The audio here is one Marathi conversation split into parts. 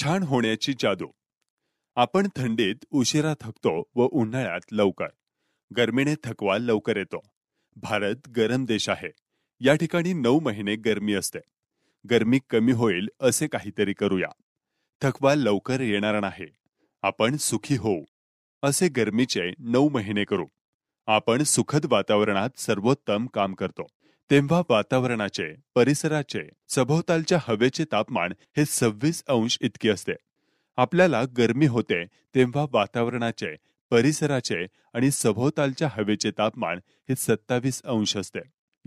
छान होण्याची जादू आपण थंडीत उशिरा थकतो व उन्हाळ्यात लवकर गरमीने थकवा लवकर येतो भारत गरम देश आहे या ठिकाणी नऊ महिने गरमी असते गर्मी कमी होईल असे काहीतरी करूया थकवा लवकर येणार नाही आपण सुखी होऊ असे गरमीचे नऊ महिने करू आपण सुखद वातावरणात सर्वोत्तम काम करतो तेव्हा वातावरणाचे परिसराचे सभोवतालच्या हवेचे तापमान हे सव्वीस अंश इतके असते आपल्याला गरमी होते तेव्हा वातावरणाचे परिसराचे आणि सभोवतालच्या हवेचे तापमान हे सत्तावीस अंश असते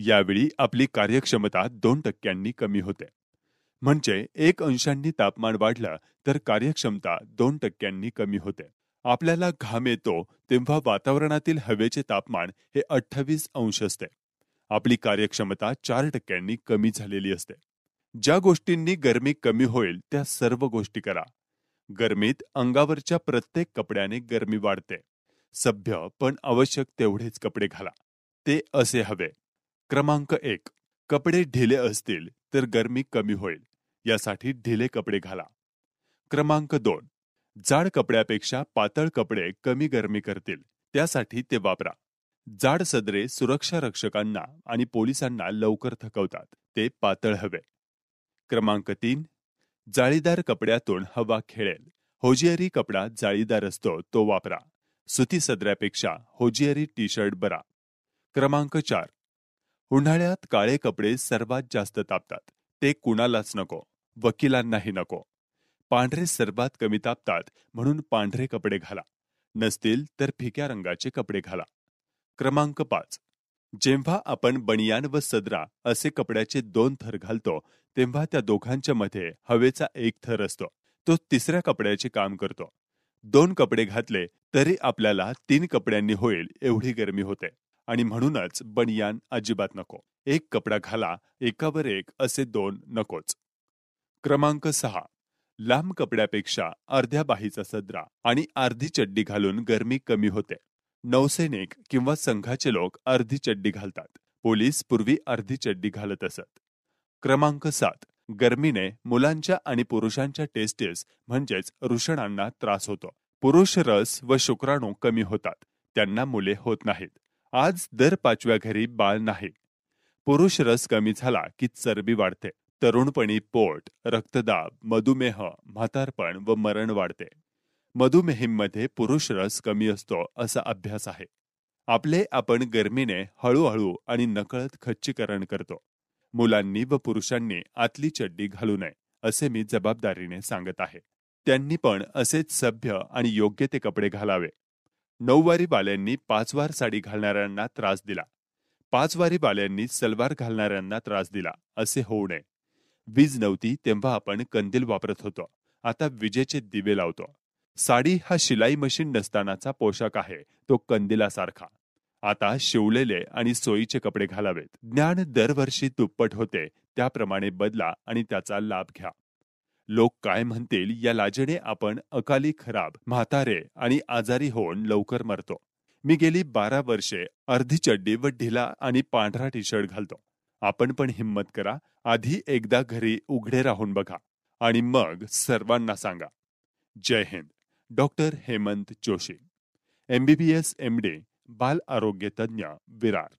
यावेळी आपली कार्यक्षमता दोन टक्क्यांनी कमी होते म्हणजे एक अंशांनी तापमान वाढलं तर कार्यक्षमता दोन टक्क्यांनी कमी होते आपल्याला घाम येतो तेव्हा वातावरणातील हवेचे तापमान हे अठ्ठावीस अंश असते आपली कार्यक्षमता चार टक्क्यांनी कमी झालेली असते ज्या गोष्टींनी गरमी कमी होईल त्या सर्व गोष्टी करा गरमीत अंगावरच्या प्रत्येक कपड्याने गरमी वाढते सभ्य पण आवश्यक तेवढेच कपडे घाला ते असे हवे क्रमांक एक कपडे ढिले असतील तर गरमी कमी होईल यासाठी ढिले कपडे घाला क्रमांक दोन जाड कपड्यापेक्षा पातळ कपडे कमी गरमी करतील त्यासाठी ते वापरा जाड सदरे सुरक्षा रक्षकांना आणि पोलिसांना लवकर थकवतात ते पातळ हवे क्रमांक तीन जाळीदार कपड्यातून हवा खेळेल होजियरी कपडा जाळीदार असतो तो वापरा सुती सदऱ्यापेक्षा होजियरी टी शर्ट बरा क्रमांक चार उन्हाळ्यात काळे कपडे सर्वात जास्त तापतात ते कुणालाच नको वकिलांनाही नको पांढरे सर्वात कमी तापतात म्हणून पांढरे कपडे घाला नसतील तर फिक्या रंगाचे कपडे घाला क्रमांक पाच जेव्हा आपण बनियान व सदरा असे कपड्याचे दोन थर घालतो तेव्हा त्या दोघांच्या मध्ये हवेचा एक थर असतो तो तिसऱ्या कपड्याचे काम करतो दोन कपडे घातले तरी आपल्याला तीन कपड्यांनी होईल एवढी गरमी होते आणि म्हणूनच बनियान अजिबात नको एक कपडा घाला एकावर एक असे दोन नकोच क्रमांक सहा लांब कपड्यापेक्षा अर्ध्या बाहीचा सदरा आणि अर्धी चड्डी घालून गरमी कमी होते नौसैनिक किंवा संघाचे लोक अर्धी चड्डी घालतात पोलीस पूर्वी अर्धी चड्डी घालत असत क्रमांक सात गर्मीने मुलांच्या आणि पुरुषांच्या टेस्टेस म्हणजेच ऋषणांना त्रास होतो पुरुष रस व शुक्राणू कमी होतात त्यांना मुले होत नाहीत आज दर पाचव्या घरी बाळ नाही पुरुष रस कमी झाला की चरबी वाढते तरुणपणी पोट रक्तदाब मधुमेह म्हातारपण व मरण वाढते मधुमेहींमध्ये पुरुष रस कमी असतो असा अभ्यास आहे आपले आपण गर्मीने हळूहळू आणि नकळत खच्चीकरण करतो मुलांनी व पुरुषांनी आतली चड्डी घालू नये असे मी जबाबदारीने सांगत आहे त्यांनी पण असेच सभ्य आणि योग्य ते कपडे घालावे नऊवारी बाल्यांनी पाचवार साडी घालणाऱ्यांना त्रास दिला पाचवारी बाल्यांनी सलवार घालणाऱ्यांना त्रास दिला असे होऊ नये वीज नव्हती तेव्हा आपण कंदील वापरत होतो आता विजेचे दिवे लावतो साडी हा शिलाई मशीन नसतानाचा पोशाख आहे तो कंदिलासारखा आता शिवलेले आणि सोयीचे कपडे घालावेत ज्ञान दरवर्षी दुप्पट होते त्याप्रमाणे बदला आणि त्याचा लाभ घ्या लोक काय म्हणतील या लाजेने आपण अकाली खराब म्हातारे आणि आजारी होऊन लवकर मरतो मी गेली बारा वर्षे अर्धी चड्डी व ढिला आणि पांढरा टी शर्ट घालतो आपण पण हिंमत करा आधी एकदा घरी उघडे राहून बघा आणि मग सर्वांना सांगा जय Hind doctor Hemant Joshi M B B S M D बाल आरोग्य तज्ज्ञ विरार